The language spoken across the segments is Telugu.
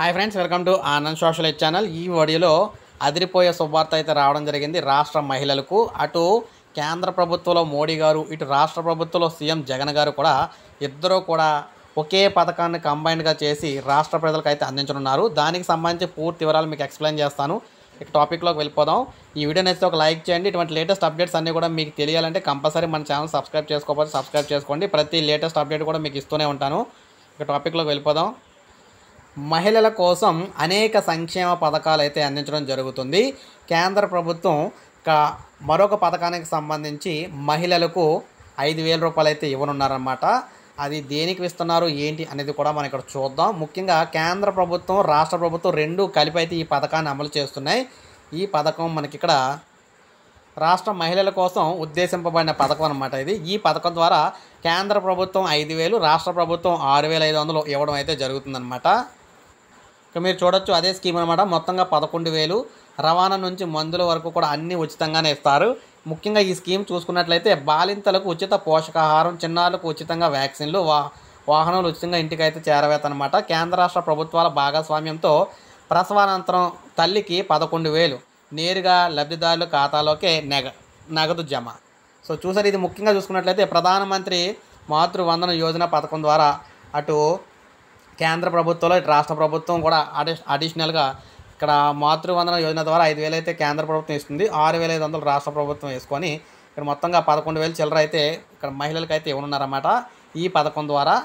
hi friends welcome to Anand social channel ఈ వీడియోలో అదిరిపోయే శుభార్త అయితే రావడం జరిగింది రాష్ట్ర మహిళలకు అటు కేంద్ర ప్రభుత్వంలో మోడీ గారు ఇటు రాష్ట్ర ప్రభుత్వంలో సీఎం జగన్ గారు కూడా ఇద్దరూ కూడా ఒకే పథకాన్ని కంబైన్డ్గా చేసి రాష్ట్ర ప్రజలకు అయితే అందించనున్నారు దానికి సంబంధించి పూర్తి వివరాలు మీకు ఎక్స్ప్లెయిన్ చేస్తాను ఇక టాపిక్లోకి వెళ్ళిపోదాం ఈ వీడియో నచ్చితే ఒక లైక్ చేయండి ఇటువంటి లేటెస్ట్ అప్డేట్స్ అన్నీ కూడా మీకు తెలియాలంటే కంపల్సరీ మన ఛానల్ సబ్స్క్రైబ్ చేసుకోకపోతే సబ్స్క్రైబ్ చేసుకోండి ప్రతి లేటెస్ట్ అప్డేట్ కూడా మీకు ఇస్తూనే ఉంటాను ఇక టాపిక్లోకి వెళ్ళిపోదాం మహిళల కోసం అనేక సంక్షేమ పథకాలు అయితే అందించడం జరుగుతుంది కేంద్ర ప్రభుత్వం మరొక పథకానికి సంబంధించి మహిళలకు ఐదు వేల రూపాయలు అయితే ఇవ్వనున్నారనమాట అది దేనికి ఇస్తున్నారు ఏంటి అనేది కూడా మనం ఇక్కడ చూద్దాం ముఖ్యంగా కేంద్ర ప్రభుత్వం రాష్ట్ర ప్రభుత్వం రెండు కలిపి అయితే ఈ పథకాన్ని అమలు చేస్తున్నాయి ఈ పథకం మనకి ఇక్కడ రాష్ట్ర మహిళల కోసం ఉద్దేశింపబడిన పథకం అనమాట ఇది ఈ పథకం ద్వారా కేంద్ర ప్రభుత్వం ఐదు వేలు రాష్ట్ర ప్రభుత్వం ఆరు వేల ఐదు వందలు ఇవ్వడం అయితే జరుగుతుందన్నమాట ఇక మీరు చూడొచ్చు అదే స్కీమ్ అనమాట మొత్తంగా పదకొండు వేలు రవాణా నుంచి మందుల వరకు కూడా అన్నీ ఉచితంగానే ఇస్తారు ముఖ్యంగా ఈ స్కీమ్ చూసుకున్నట్లయితే బాలింతలకు ఉచిత పోషకాహారం చిన్నారులకు ఉచితంగా వ్యాక్సిన్లు వా వాహనాలు ఉచితంగా ఇంటికి అయితే చేరవేతనమాట కేంద్ర రాష్ట్ర ప్రభుత్వాల భాగస్వామ్యంతో ప్రసవానంతరం తల్లికి పదకొండు వేలు నేరుగా లబ్ధిదారుల ఖాతాలోకే నెగ నగదు జమ సో చూసారు ఇది ముఖ్యంగా చూసుకున్నట్లయితే ప్రధానమంత్రి మాతృ వందన యోజన పథకం ద్వారా అటు కేంద్ర ప్రభుత్వంలో ఇటు రాష్ట్ర ప్రభుత్వం కూడా అడి అడిషనల్గా ఇక్కడ మాతృవందన యోజన ద్వారా ఐదు వేలు అయితే కేంద్ర ప్రభుత్వం ఇస్తుంది ఆరు వేల ఐదు వందలు రాష్ట్ర ప్రభుత్వం వేసుకొని ఇక్కడ మొత్తంగా పదకొండు వేలు చిల్లర అయితే ఇక్కడ మహిళలకు అయితే ఇవ్వనున్నారన్నమాట ఈ పథకం ద్వారా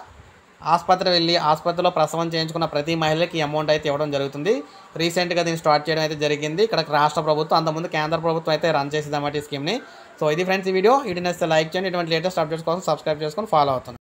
ఆసుపత్రి వెళ్ళి ఆసుపత్రిలో ప్రసవం చేయించుకున్న ప్రతి మహిళకి అమౌంట్ అయితే ఇవ్వడం జరుగుతుంది రీసెంట్గా దీన్ని స్టార్ట్ చేయడం అయితే జరిగింది ఇక్కడ రాష్ట్ర ప్రభుత్వం అంతకుముందు కేంద్ర ప్రభుత్వం అయితే రన్ అన్నమాట ఈ స్కీమ్ని సో ఇది ఫ్రెండ్స్ ఈ వీడియో ఇటు నచ్చితే లైక్ చేయండి ఇటువంటి లేటెస్ట్ అప్డేట్స్ కోసం సబ్స్క్రైబ్ చేసుకొని ఫాలో అవుతుంది